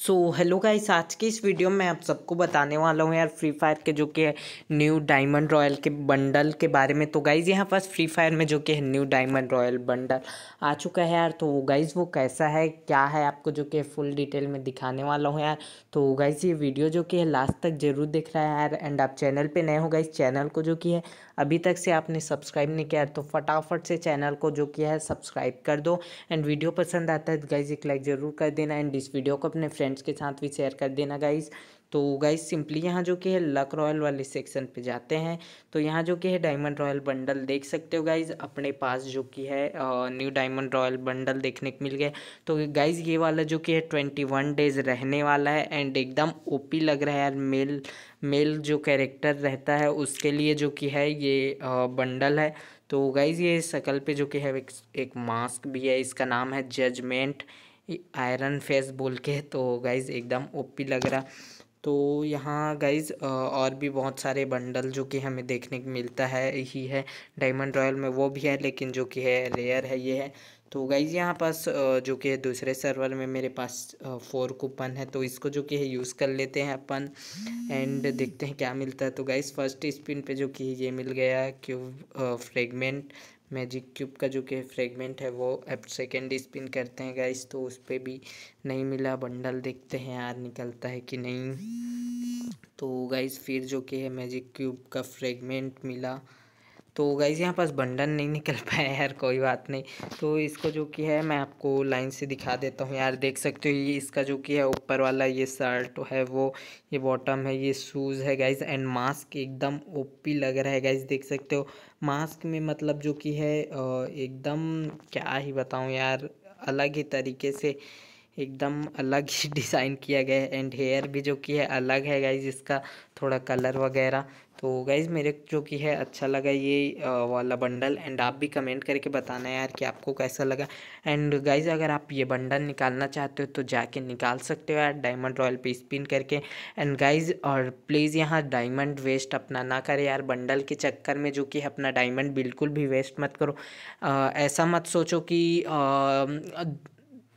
so hello guys आज की इस वीडियो में आप सबको बताने वाला हूँ यार फ्री फायर के जो कि न्यू डायमंड रॉयल के बंडल के बारे में तो गाइस यहाँ पास फ्री फायर में जो कि न्यू डायमंड रॉयल बंडल आ चुका है यार तो वो गाइस वो कैसा है क्या है आपको जो कि फुल डिटेल में दिखाने वाला हूँ यार तो गाइज़ ये वीडियो जो कि है लास्ट तक ज़रूर देख रहा है यार एंड आप चैनल पर नए हो गए चैनल को जो कि है अभी तक से आपने सब्सक्राइब नहीं किया तो फटाफट से चैनल को जो किया है सब्सक्राइब कर दो एंड वीडियो पसंद आता है गाइज तो एक लाइक ज़रूर कर देना एंड इस वीडियो को अपने फ्रेंड्स के साथ भी शेयर कर देना गाइस तो गाइस सिंपली यहाँ जो कि है लक रॉयल वाले सेक्शन पे जाते हैं तो यहाँ जो कि है डायमंड रॉयल बंडल देख सकते हो गाइस अपने पास जो कि है न्यू डायमंड रॉयल बंडल देखने को मिल गया तो गाइस ये वाला जो कि है ट्वेंटी वन डेज रहने वाला है एंड एकदम ओपी लग रहा है यार मेल मेल जो कैरेक्टर रहता है उसके लिए जो कि है ये बंडल है तो गाइज़ ये शक्ल पे जो कि है एक, एक मास्क भी है इसका नाम है जजमेंट आयरन फेस बोल के तो गाइज एकदम ओपी लग रहा तो यहाँ गाइज और भी बहुत सारे बंडल जो कि हमें देखने को मिलता है ही है डायमंड रॉयल में वो भी है लेकिन जो कि है रेयर है ये है तो गाइज यहाँ पास जो कि है दूसरे सर्वर में मेरे पास फोर कूपन है तो इसको जो कि है यूज़ कर लेते हैं अपन एंड देखते हैं क्या मिलता है तो गाइज फर्स्ट स्पिन पे जो कि ये मिल गया क्यूब फ्रेगमेंट मैजिक क्यूब का जो कि फ्रेगमेंट है वो अब सेकेंड स्पिन करते हैं गाइस तो उस पर भी नहीं मिला बंडल देखते हैं यार निकलता है कि नहीं तो गाइस फिर जो कि है मैजिक क्यूब का फ्रेगमेंट मिला तो गाइज यहाँ पास बंडन नहीं निकल पाया यार कोई बात नहीं तो इसको जो कि है मैं आपको लाइन से दिखा देता हूँ यार देख सकते हो ये इसका जो कि है ऊपर वाला ये शर्ट है वो ये बॉटम है ये शूज़ है गाइज एंड मास्क एकदम ओपी लग रहा है गाइज देख सकते हो मास्क में मतलब जो कि है एकदम क्या ही बताऊँ यार अलग ही तरीके से एकदम अलग ही डिज़ाइन किया गया है एंड हेयर भी जो कि है अलग है गाइज इसका थोड़ा कलर वगैरह तो गाइज मेरे जो कि है अच्छा लगा ये वाला बंडल एंड आप भी कमेंट करके बताना यार कि आपको कैसा लगा एंड गाइज अगर आप ये बंडल निकालना चाहते हो तो जाके निकाल सकते हो यार डायमंड रॉयल पे स्पिन करके एंड गाइज और प्लीज़ यहाँ डायमंड वेस्ट अपना ना करें यार बंडल के चक्कर में जो कि है अपना डायमंड बिल्कुल भी वेस्ट मत करो आ, ऐसा मत सोचो कि आ,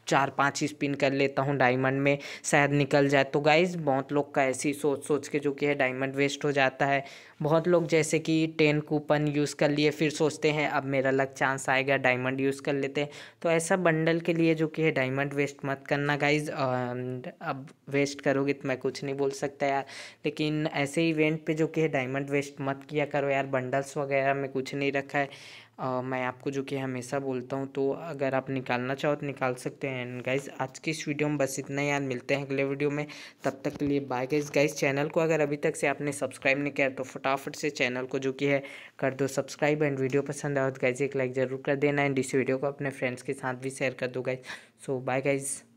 चार पाँच ही स्पिन कर लेता हूँ डायमंड में शायद निकल जाए तो गाइज़ बहुत लोग का ऐसी सोच सोच के जो कि है डायमंड वेस्ट हो जाता है बहुत लोग जैसे कि टेन कूपन यूज़ कर लिए फिर सोचते हैं अब मेरा लग चांस आएगा डायमंड यूज़ कर लेते हैं तो ऐसा बंडल के लिए जो कि है डायमंड वेस्ट मत करना गाइज अब वेस्ट करोगे तो मैं कुछ नहीं बोल सकता यार लेकिन ऐसे इवेंट पर जो कि है डायमंड वेस्ट मत किया करो यार बंडल्स वगैरह में कुछ नहीं रखा है आ, मैं आपको जो कि हमेशा बोलता हूँ तो अगर आप निकालना चाहो तो निकाल सकते हैं एंड गाइज आज की इस वीडियो में बस इतना ही मिलते हैं अगले वीडियो में तब तक के लिए बाय गाइज गाइज चैनल को अगर अभी तक से आपने सब्सक्राइब नहीं किया तो फटाफट से चैनल को जो कि है कर दो सब्सक्राइब एंड वीडियो पसंद आए तो गाइज एक लाइक ज़रूर कर देना एंड इस वीडियो को अपने फ्रेंड्स के साथ भी शेयर कर दो गाइज सो बाय गाइज़